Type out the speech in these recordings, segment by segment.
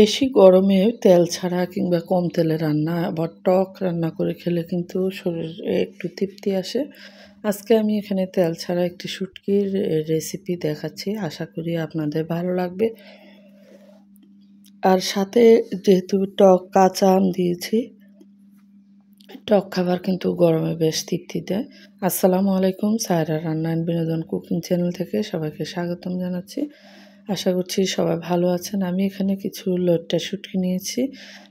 বেশি গরমে তেল ছাড়া কিংবা কম তেলে রান্না বা টক রান্না করে খেলে কিন্তু শরীরে একটু তৃপ্তি আসে আজকে আমি এখানে তেল ছাড়া একটি সুটকির রেসিপি দেখাচ্ছি আশা করি আপনাদের ভালো লাগবে আর সাথে যেহেতু টক কাঁচা আম দিয়েছি টক খাবার কিন্তু গরমে বেশ তৃপ্তি দেয় আসসালামু আলাইকুম সায়রা রান্না বিনোদন কুকিং চ্যানেল থেকে সবাইকে স্বাগতম জানাচ্ছি আশা করছি সবাই ভালো আছেন আমি এখানে কিছু লটটা শুটকি নিয়েছি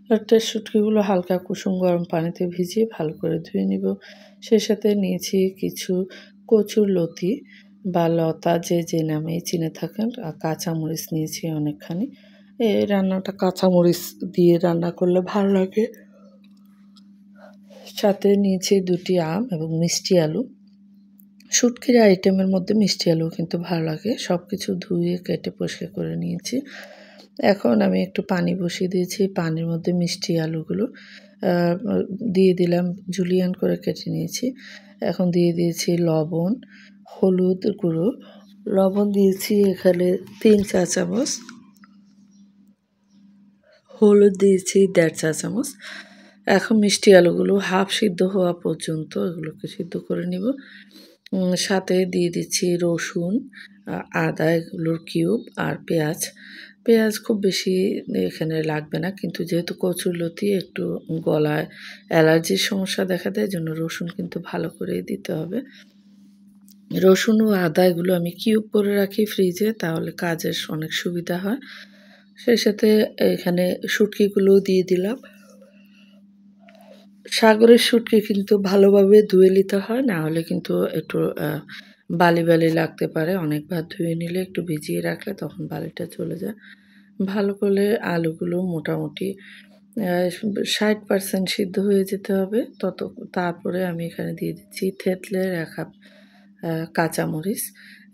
লট্টার শুটকিগুলো হালকা কুসুম গরম পানিতে ভিজিয়ে ভালো করে ধুয়ে নিব সেই সাথে নিয়েছি কিছু কচুর লতি বা লতা যে যে নামেই চিনে থাকেন আর কাঁচামরিচ নিয়েছি অনেকখানি এই রান্নাটা কাঁচামরিচ দিয়ে রান্না করলে ভালো লাগে সাথে নিয়েছি দুটি আম এবং মিষ্টি আলু ছুটকির আইটেমের মধ্যে মিষ্টি আলু কিন্তু ভালো লাগে সব কিছু ধুয়ে কেটে পরিষ্কার করে নিয়েছি এখন আমি একটু পানি বসিয়ে দিয়েছি পানির মধ্যে মিষ্টি আলুগুলো দিয়ে দিলাম জুলিয়ান করে কেটে নিয়েছি এখন দিয়ে দিয়েছি লবণ হলুদ গুঁড়ো লবণ দিয়েছি এখানে তিন চা চামচ হলুদ দিয়েছি দেড় চা চামচ এখন মিষ্টি আলুগুলো হাফ সিদ্ধ হওয়া পর্যন্ত এগুলোকে সিদ্ধ করে নিব সাথে দিয়ে দিচ্ছি রসুন আদা এগুলোর কিউব আর পেঁয়াজ পেঁয়াজ খুব বেশি এখানে লাগবে না কিন্তু যেহেতু কচুর লতি একটু গলায় অ্যালার্জির সমস্যা দেখা দেয় জন্য রসুন কিন্তু ভালো করেই দিতে হবে রসুন ও আদা এগুলো আমি কিউব করে রাখি ফ্রিজে তাহলে কাজের অনেক সুবিধা হয় সেই সাথে এখানে শুটকিগুলোও দিয়ে দিলাম সাগরের শুটকে কিন্তু ভালোভাবে ধুয়ে নিতে হয় না হলে কিন্তু একটু বালি বালি লাগতে পারে অনেকবার ধুয়ে নিলে একটু ভিজিয়ে রাখলে তখন বালিটা চলে যায় ভালো করে আলুগুলো মোটামুটি ষাট পার্সেন্ট সিদ্ধ হয়ে যেতে হবে তত তারপরে আমি এখানে দিয়ে দিচ্ছি থেতলের এক হাফ কাঁচামরিচ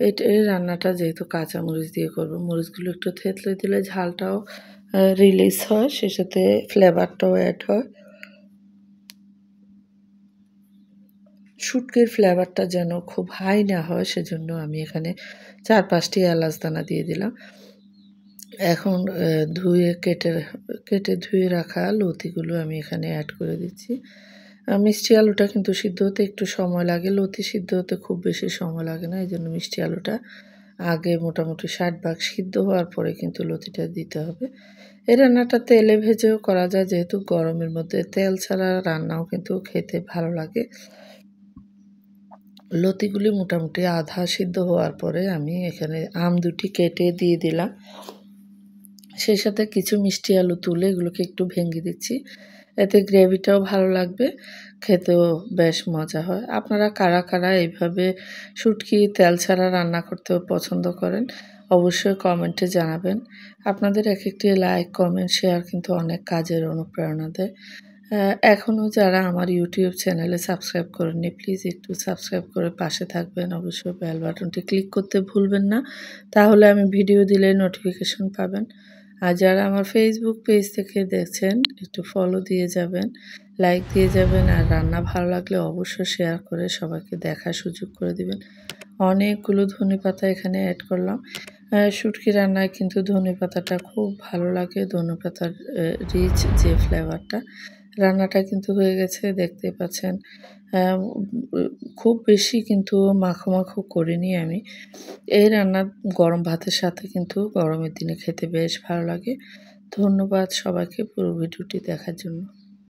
এটা রান্নাটা যেহেতু কাঁচামরিচ দিয়ে করবো মরিচগুলো একটু থেতলে দিলে ঝালটাও রিলিজ হয় সে সাথে ফ্লেভারটাও অ্যাড হয় শুটকির ফ্লেভারটা যেন খুব হাই না হয় সেজন্য আমি এখানে চার পাঁচটি এলাচ দানা দিয়ে দিলাম এখন ধুয়ে কেটে কেটে ধুয়ে রাখা লতিগুলো আমি এখানে অ্যাড করে দিচ্ছি মিষ্টি আলুটা কিন্তু সিদ্ধ হতে একটু সময় লাগে লতি সিদ্ধ হতে খুব বেশি সময় লাগে না এই জন্য মিষ্টি আলুটা আগে মোটামুটি ষাট ভাগ সিদ্ধ হওয়ার পরে কিন্তু লতিটা দিতে হবে এই রান্নাটা তেলে ভেজেও করা যায় যেহেতু গরমের মধ্যে তেল ছাড়া রান্নাও কিন্তু খেতে ভালো লাগে লতিগুলি মোটামুটি আধা সিদ্ধ হওয়ার পরে আমি এখানে আম দুটি কেটে দিয়ে দিলাম সেই সাথে কিছু মিষ্টি আলু তুলে এগুলোকে একটু ভেঙে দিচ্ছি এতে গ্রেভিটাও ভালো লাগবে খেতেও বেশ মজা হয় আপনারা কারা কারা এইভাবে সুটকি তেল ছাড়া রান্না করতেও পছন্দ করেন অবশ্যই কমেন্টে জানাবেন আপনাদের এক একটি লাইক কমেন্ট শেয়ার কিন্তু অনেক কাজের অনুপ্রেরণা দেয় এখনও যারা আমার ইউটিউব চ্যানেলে সাবস্ক্রাইব করেননি প্লিজ একটু সাবস্ক্রাইব করে পাশে থাকবেন অবশ্যই বেল বাটনটি ক্লিক করতে ভুলবেন না তাহলে আমি ভিডিও দিলে নোটিফিকেশন পাবেন আর যারা আমার ফেসবুক পেজ থেকে দেখছেন একটু ফলো দিয়ে যাবেন লাইক দিয়ে যাবেন আর রান্না ভালো লাগলে অবশ্যই শেয়ার করে সবাইকে দেখার সুযোগ করে দিবেন অনেকগুলো ধনে পাতা এখানে অ্যাড করলাম শুটকি রান্নায় কিন্তু ধনে পাতাটা খুব ভালো লাগে ধনে পাতার রিচ যে ফ্লেভারটা রান্নাটা কিন্তু হয়ে গেছে দেখতে পাচ্ছেন খুব বেশি কিন্তু মাখো মাখো করিনি আমি এই রান্না গরম ভাতের সাথে কিন্তু গরমের দিনে খেতে বেশ ভালো লাগে ধন্যবাদ সবাইকে পুরো ভিডিওটি দেখার জন্য